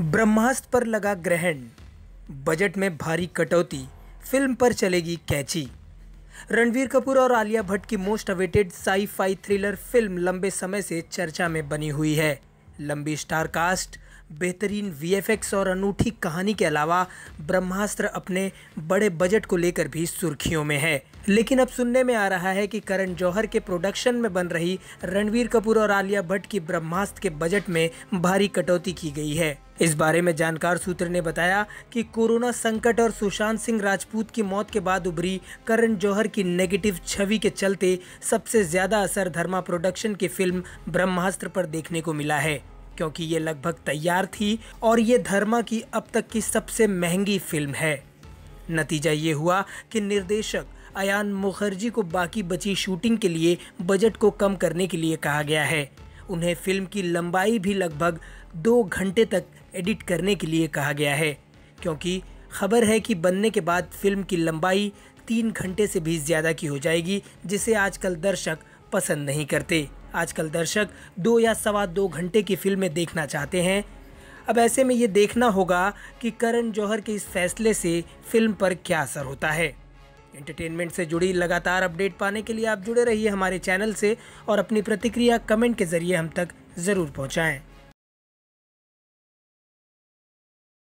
ब्रह्मास्त्र पर लगा ग्रहण बजट में भारी कटौती फिल्म पर चलेगी कैची रणवीर कपूर और आलिया भट्ट की most awaited sci fi thriller film लंबे समय से चर्चा में बनी हुई है लंबी स्टार कास्ट बेहतरीन वीएफएक्स और अनूठी कहानी के अलावा ब्रह्मास्त्र अपने बड़े बजट को लेकर भी सुर्खियों में है लेकिन अब सुनने में आ रहा है कि करण जौहर के प्रोडक्शन में बन रही रणवीर कपूर और आलिया भट्ट की ब्रह्मास्त्र के बजट में भारी कटौती की गई है इस बारे में जानकार सूत्र ने बताया कि कोरोना संकट और सुशांत सिंह राजपूत की मौत के बाद उभरी करण जौहर की नेगेटिव छवि के चलते सबसे ज़्यादा असर धर्मा प्रोडक्शन की फिल्म ब्रह्मास्त्र पर देखने को मिला है क्योंकि ये लगभग तैयार थी और ये धर्मा की अब तक की सबसे महंगी फिल्म है नतीजा ये हुआ कि निर्देशक अयान मुखर्जी को बाकी बची शूटिंग के लिए बजट को कम करने के लिए कहा गया है उन्हें फिल्म की लंबाई भी लगभग दो घंटे तक एडिट करने के लिए कहा गया है क्योंकि खबर है कि बनने के बाद फिल्म की लंबाई तीन घंटे से भी ज़्यादा की हो जाएगी जिसे आजकल दर्शक पसंद नहीं करते आजकल दर्शक दो या सवा दो घंटे की फिल्में देखना चाहते हैं अब ऐसे में ये देखना होगा कि करण जौहर के इस फैसले से फिल्म पर क्या असर होता है एंटरटेनमेंट से जुड़ी लगातार अपडेट पाने के लिए आप जुड़े रहिए हमारे चैनल से और अपनी प्रतिक्रिया कमेंट के ज़रिए हम तक ज़रूर पहुँचाएँ